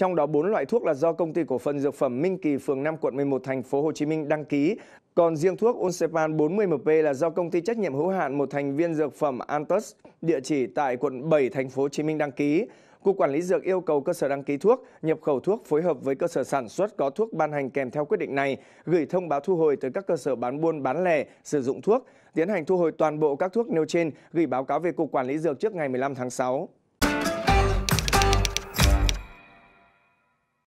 trong đó 4 loại thuốc là do công ty cổ phần dược phẩm Minh Kỳ phường 5 quận 11 thành phố Hồ Chí Minh đăng ký, còn riêng thuốc Oncepan 40mp là do công ty trách nhiệm hữu hạn một thành viên dược phẩm Antus, địa chỉ tại quận 7 thành phố Hồ Chí Minh đăng ký. Cục Quản lý Dược yêu cầu cơ sở đăng ký thuốc, nhập khẩu thuốc phối hợp với cơ sở sản xuất có thuốc ban hành kèm theo quyết định này, gửi thông báo thu hồi tới các cơ sở bán buôn bán lẻ sử dụng thuốc, tiến hành thu hồi toàn bộ các thuốc nêu trên, gửi báo cáo về Cục Quản lý Dược trước ngày 15 tháng 6.